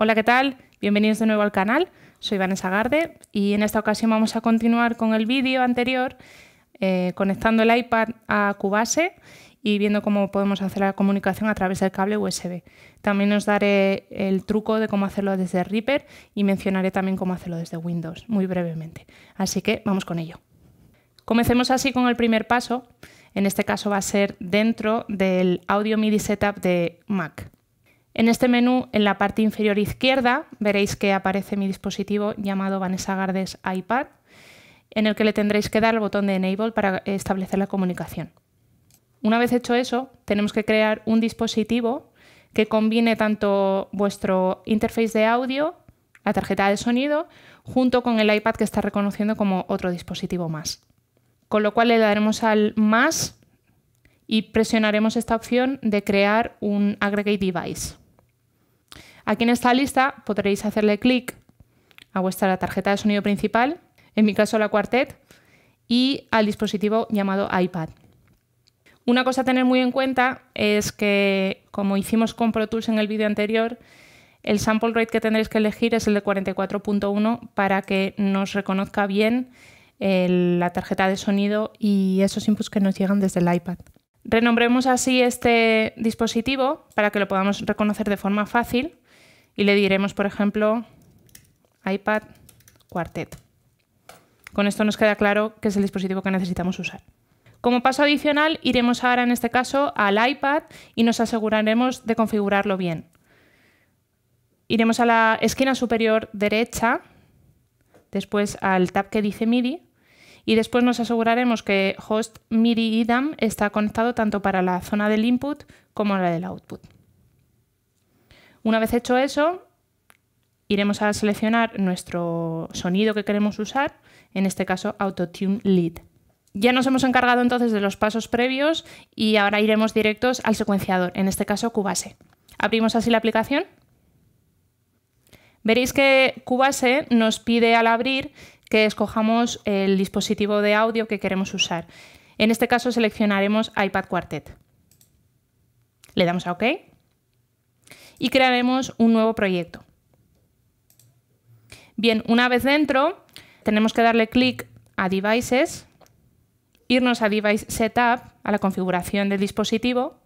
Hola, ¿qué tal? Bienvenidos de nuevo al canal. Soy Vanessa Garde y en esta ocasión vamos a continuar con el vídeo anterior eh, conectando el iPad a Cubase y viendo cómo podemos hacer la comunicación a través del cable USB. También os daré el truco de cómo hacerlo desde Reaper y mencionaré también cómo hacerlo desde Windows muy brevemente. Así que vamos con ello. Comencemos así con el primer paso. En este caso va a ser dentro del audio MIDI setup de Mac. En este menú, en la parte inferior izquierda, veréis que aparece mi dispositivo llamado Vanessa Gardes iPad, en el que le tendréis que dar el botón de Enable para establecer la comunicación. Una vez hecho eso, tenemos que crear un dispositivo que combine tanto vuestro interface de audio, la tarjeta de sonido, junto con el iPad que está reconociendo como otro dispositivo más. Con lo cual le daremos al más y presionaremos esta opción de crear un aggregate device. Aquí en esta lista podréis hacerle clic a vuestra tarjeta de sonido principal, en mi caso la Quartet, y al dispositivo llamado iPad. Una cosa a tener muy en cuenta es que, como hicimos con Pro Tools en el vídeo anterior, el sample rate que tendréis que elegir es el de 44.1 para que nos reconozca bien la tarjeta de sonido y esos inputs que nos llegan desde el iPad. Renombremos así este dispositivo para que lo podamos reconocer de forma fácil y le diremos, por ejemplo, iPad Quartet. Con esto nos queda claro que es el dispositivo que necesitamos usar. Como paso adicional, iremos ahora en este caso al iPad y nos aseguraremos de configurarlo bien. Iremos a la esquina superior derecha, después al tab que dice MIDI y después nos aseguraremos que host MIDI IDAM está conectado tanto para la zona del input como la del output. Una vez hecho eso, iremos a seleccionar nuestro sonido que queremos usar, en este caso Autotune Lead. Ya nos hemos encargado entonces de los pasos previos y ahora iremos directos al secuenciador, en este caso Cubase. Abrimos así la aplicación. Veréis que Cubase nos pide al abrir que escojamos el dispositivo de audio que queremos usar. En este caso seleccionaremos iPad Quartet. Le damos a OK y crearemos un nuevo proyecto. Bien, una vez dentro, tenemos que darle clic a Devices, irnos a Device Setup, a la configuración del dispositivo,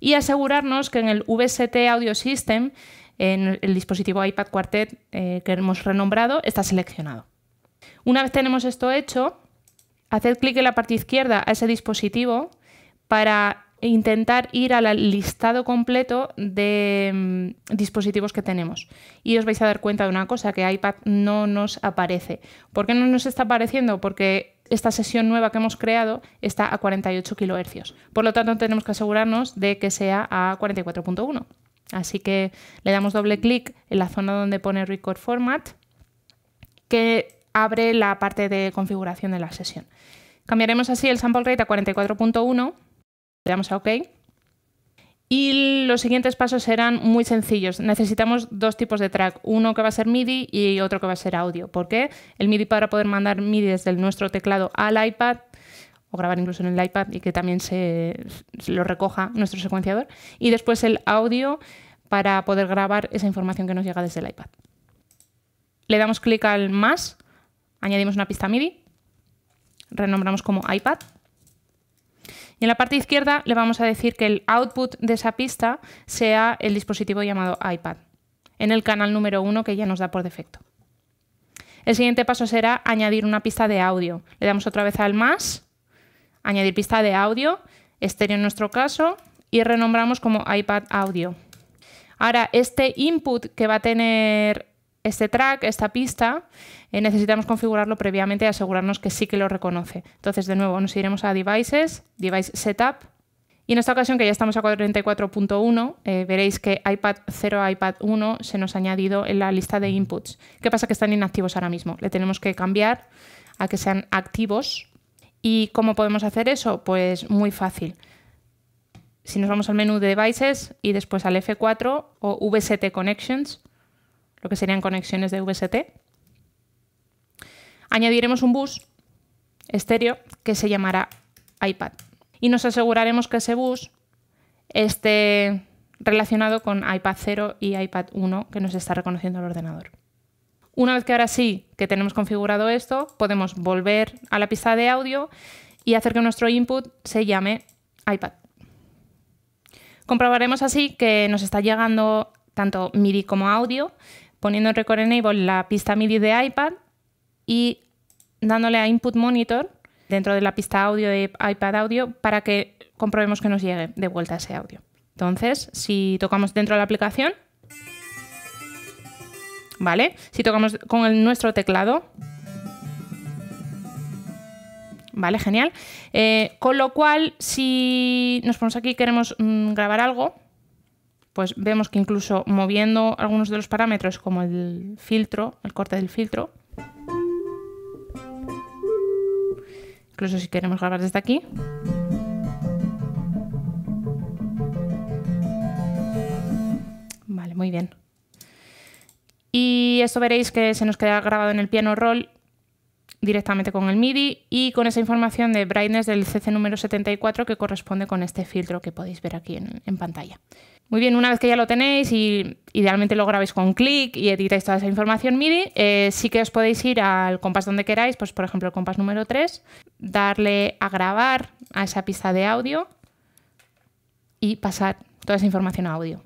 y asegurarnos que en el VST Audio System, en el dispositivo iPad Quartet eh, que hemos renombrado, está seleccionado. Una vez tenemos esto hecho, hacer clic en la parte izquierda a ese dispositivo para intentar ir al listado completo de mm, dispositivos que tenemos. Y os vais a dar cuenta de una cosa, que iPad no nos aparece. ¿Por qué no nos está apareciendo? Porque esta sesión nueva que hemos creado está a 48 kHz. Por lo tanto, tenemos que asegurarnos de que sea a 44.1. Así que le damos doble clic en la zona donde pone Record Format, que abre la parte de configuración de la sesión. Cambiaremos así el sample rate a 44.1 le damos a OK. Y los siguientes pasos serán muy sencillos. Necesitamos dos tipos de track, uno que va a ser MIDI y otro que va a ser audio. ¿Por qué? El MIDI para poder mandar MIDI desde nuestro teclado al iPad o grabar incluso en el iPad y que también se lo recoja nuestro secuenciador. Y después el audio para poder grabar esa información que nos llega desde el iPad. Le damos clic al más, añadimos una pista MIDI, renombramos como iPad y en la parte izquierda le vamos a decir que el output de esa pista sea el dispositivo llamado iPad, en el canal número 1 que ya nos da por defecto. El siguiente paso será añadir una pista de audio. Le damos otra vez al más, añadir pista de audio, estéreo en nuestro caso, y renombramos como iPad Audio. Ahora, este input que va a tener este track, esta pista, eh, necesitamos configurarlo previamente y asegurarnos que sí que lo reconoce. Entonces, de nuevo, nos iremos a Devices, Device Setup, y en esta ocasión, que ya estamos a 44.1, eh, veréis que iPad 0 a iPad 1 se nos ha añadido en la lista de inputs. ¿Qué pasa? Que están inactivos ahora mismo. Le tenemos que cambiar a que sean activos. ¿Y cómo podemos hacer eso? Pues muy fácil. Si nos vamos al menú de devices y después al F4 o VST Connections, lo que serían conexiones de VST, Añadiremos un bus estéreo que se llamará iPad y nos aseguraremos que ese bus esté relacionado con iPad 0 y iPad 1 que nos está reconociendo el ordenador. Una vez que ahora sí que tenemos configurado esto, podemos volver a la pista de audio y hacer que nuestro input se llame iPad. Comprobaremos así que nos está llegando tanto MIDI como audio, poniendo en Record Enable la pista MIDI de iPad y dándole a Input Monitor dentro de la pista audio de iPad Audio para que comprobemos que nos llegue de vuelta ese audio. Entonces, si tocamos dentro de la aplicación, ¿vale? Si tocamos con nuestro teclado, ¿vale? Genial. Eh, con lo cual, si nos ponemos aquí y queremos mm, grabar algo, pues vemos que incluso moviendo algunos de los parámetros como el filtro, el corte del filtro, incluso si queremos grabar desde aquí. Vale, muy bien. Y esto veréis que se nos queda grabado en el piano roll directamente con el MIDI y con esa información de brightness del CC número 74 que corresponde con este filtro que podéis ver aquí en, en pantalla. Muy bien, una vez que ya lo tenéis y idealmente lo grabéis con clic y editáis toda esa información MIDI, eh, sí que os podéis ir al compás donde queráis, pues por ejemplo el compás número 3, darle a grabar a esa pista de audio y pasar toda esa información a audio.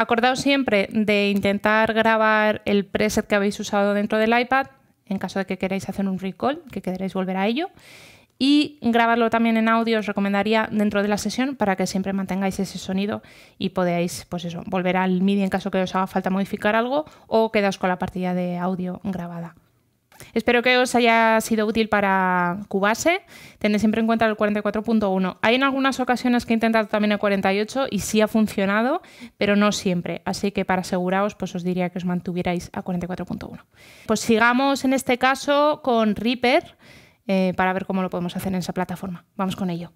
Acordaos siempre de intentar grabar el preset que habéis usado dentro del iPad, en caso de que queráis hacer un recall, que queréis volver a ello. Y grabarlo también en audio os recomendaría dentro de la sesión para que siempre mantengáis ese sonido y podáis, pues eso, volver al MIDI en caso que os haga falta modificar algo o quedaos con la partida de audio grabada. Espero que os haya sido útil para Cubase. Tened siempre en cuenta el 44.1. Hay en algunas ocasiones que he intentado también el 48 y sí ha funcionado, pero no siempre. Así que para aseguraros, pues os diría que os mantuvierais a 44.1. Pues sigamos en este caso con Reaper eh, para ver cómo lo podemos hacer en esa plataforma. Vamos con ello.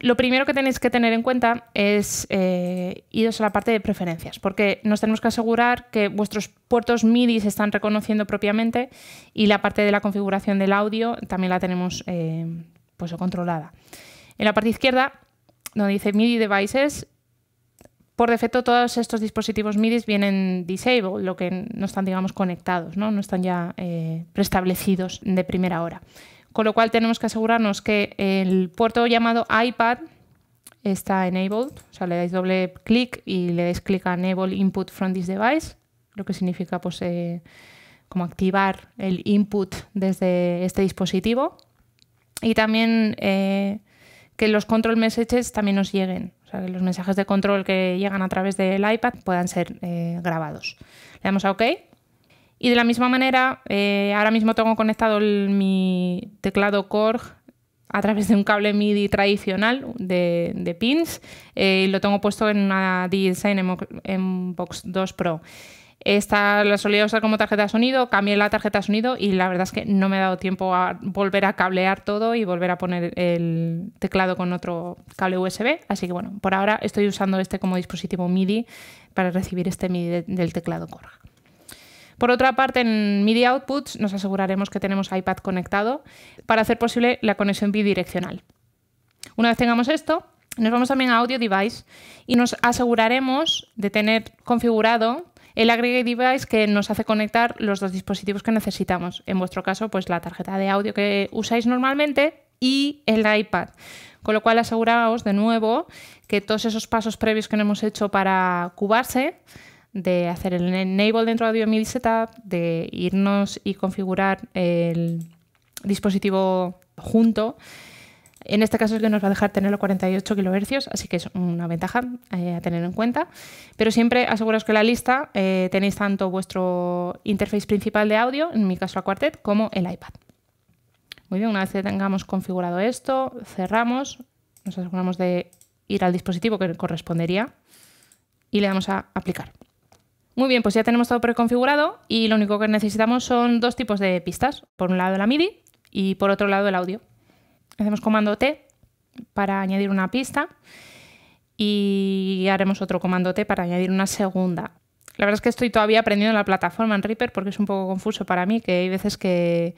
Lo primero que tenéis que tener en cuenta es eh, iros a la parte de preferencias, porque nos tenemos que asegurar que vuestros puertos MIDI se están reconociendo propiamente y la parte de la configuración del audio también la tenemos eh, pues, controlada. En la parte izquierda, donde dice MIDI Devices, por defecto todos estos dispositivos MIDI vienen disabled, lo que no están digamos conectados, no, están ya eh, preestablecidos de primera hora con lo cual tenemos que asegurarnos que el puerto llamado iPad está enabled, o sea, le dais doble clic y le dais clic a enable input from this device, lo que significa pues eh, como activar el input desde este dispositivo y también eh, que los control messages también nos lleguen, o sea, que los mensajes de control que llegan a través del iPad puedan ser eh, grabados. Le damos a OK y de la misma manera, eh, ahora mismo tengo conectado mi teclado Korg a través de un cable MIDI tradicional de, pins eh, y lo tengo puesto en una DJI Mbox 2 Pro. Esta la solía usar como tarjeta de sonido, cambié la tarjeta de sonido y la verdad es que no me ha dado tiempo a volver a cablear todo y volver a poner el teclado con otro cable USB. Así que bueno, por ahora estoy usando este como dispositivo MIDI para recibir este MIDI del teclado Korg. Por otra parte, en Media Outputs nos aseguraremos que tenemos iPad conectado para hacer posible la conexión bidireccional. Una vez tengamos esto, nos vamos también a Audio Device y nos aseguraremos de tener configurado el Aggregate Device que nos hace conectar los dos dispositivos que necesitamos. En vuestro caso, pues la tarjeta de audio que usáis normalmente y el iPad. Con lo cual aseguraos de nuevo que todos esos pasos previos que hemos hecho para cubarse de hacer el enable dentro de Audio Setup, de irnos y configurar el dispositivo junto. En este caso es que nos va a dejar tenerlo 48 kHz, así que es una ventaja eh, a tener en cuenta. Pero siempre aseguraos que en la lista eh, tenéis tanto vuestro interface principal de audio, en mi caso la Quartet, como el iPad. Muy bien, una vez que tengamos configurado esto, cerramos, nos aseguramos de ir al dispositivo que correspondería y le damos a aplicar. Muy bien, pues ya tenemos todo preconfigurado y lo único que necesitamos son dos tipos de pistas. Por un lado la MIDI y por otro lado el audio. Hacemos comando T para añadir una pista y haremos otro comando T para añadir una segunda. La verdad es que estoy todavía aprendiendo la plataforma en Reaper porque es un poco confuso para mí, que hay veces que,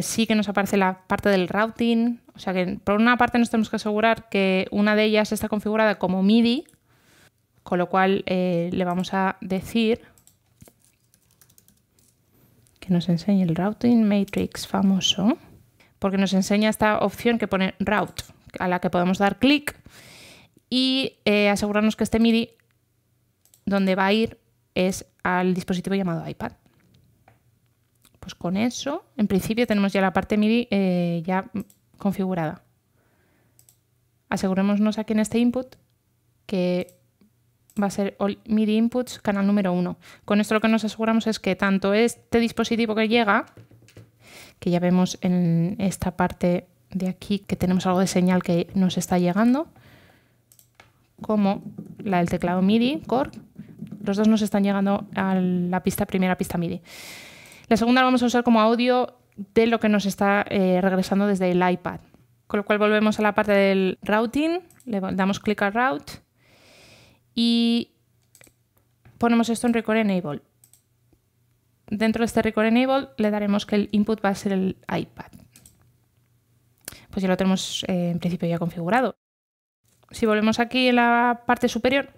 sí que nos aparece la parte del routing. O sea que por una parte nos tenemos que asegurar que una de ellas está configurada como MIDI con lo cual eh, le vamos a decir que nos enseñe el routing matrix famoso, porque nos enseña esta opción que pone route, a la que podemos dar clic y eh, asegurarnos que este MIDI donde va a ir es al dispositivo llamado iPad. Pues con eso, en principio tenemos ya la parte MIDI eh, ya configurada. Asegurémonos aquí en este input que va a ser MIDI Inputs, canal número 1. Con esto lo que nos aseguramos es que tanto este dispositivo que llega, que ya vemos en esta parte de aquí que tenemos algo de señal que nos está llegando, como la del teclado MIDI, Core, los dos nos están llegando a la pista, primera pista MIDI. La segunda la vamos a usar como audio de lo que nos está eh, regresando desde el iPad. Con lo cual volvemos a la parte del routing, le damos clic a route y ponemos esto en Record Enable. Dentro de este Record Enable le daremos que el input va a ser el iPad. Pues ya lo tenemos eh, en principio ya configurado. Si volvemos aquí en la parte superior,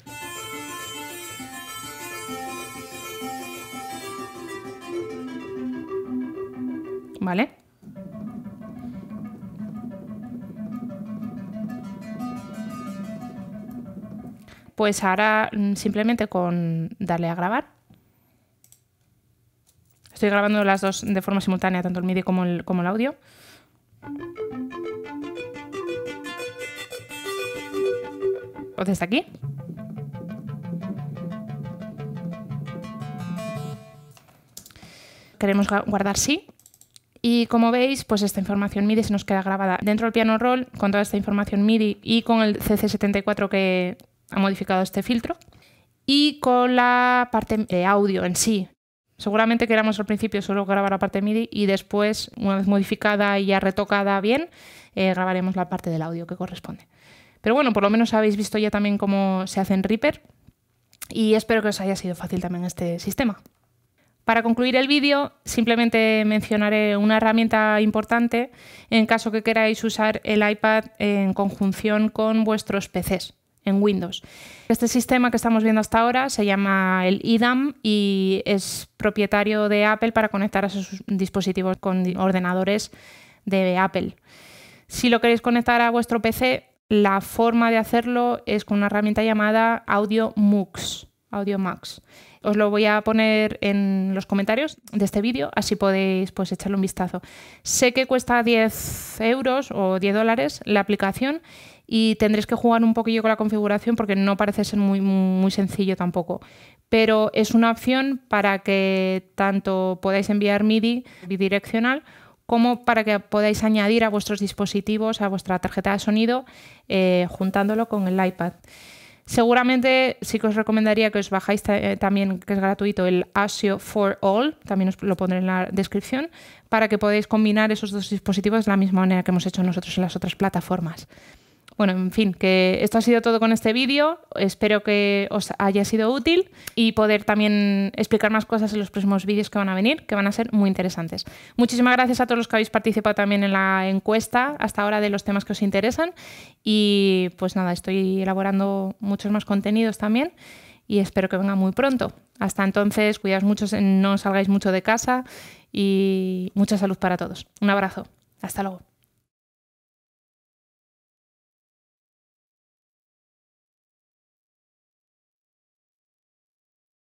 ¿vale? pues ahora mm, simplemente con darle a grabar. Estoy grabando las dos de forma simultánea, tanto el MIDI como el, audio. O está pues aquí. Queremos guardar sí. Y como veis, pues esta información MIDI se nos queda grabada dentro del piano roll con toda esta información MIDI y con el CC74 que, ha modificado este filtro. Y con la parte eh, audio en sí. Seguramente queramos al principio solo grabar la parte MIDI y después, una vez modificada y ya retocada bien, eh, grabaremos la parte del audio que corresponde. Pero bueno, por lo menos habéis visto ya también cómo se hace en Reaper y espero que os haya sido fácil también este sistema. Para concluir el vídeo, simplemente mencionaré una herramienta importante en caso que queráis usar el iPad en conjunción con vuestros PCs en Windows. Este sistema que estamos viendo hasta ahora se llama el IDAM y es propietario de Apple para conectar a sus dispositivos con ordenadores de Apple. Si lo queréis conectar a vuestro PC, la forma de hacerlo es con una herramienta llamada Audio Mux. Os lo voy a poner en los comentarios de este vídeo, así podéis pues echarle un vistazo. Sé que cuesta 10 euros o 10 dólares la aplicación y tendréis que jugar un poquillo con la configuración porque no parece ser muy, sencillo tampoco. Pero es una opción para que tanto podáis enviar MIDI bidireccional como para que podáis añadir a vuestros dispositivos, a vuestra tarjeta de sonido, eh, juntándolo con el iPad. Seguramente sí que os recomendaría que os bajáis eh, también, que es gratuito, el ASIO for All, también os lo pondré en la descripción, para que podáis combinar esos dos dispositivos de la misma manera que hemos hecho nosotros en las otras plataformas. Bueno, en fin, que esto ha sido todo con este vídeo. Espero que os haya sido útil y poder también explicar más cosas en los próximos vídeos que van a venir, que van a ser muy interesantes. Muchísimas gracias a todos los que habéis participado también en la encuesta hasta ahora de los temas que os interesan. Y pues nada, estoy elaborando muchos más contenidos también y espero que venga muy pronto. Hasta entonces, cuidaos mucho, no salgáis mucho de casa y mucha salud para todos. Un abrazo. Hasta luego.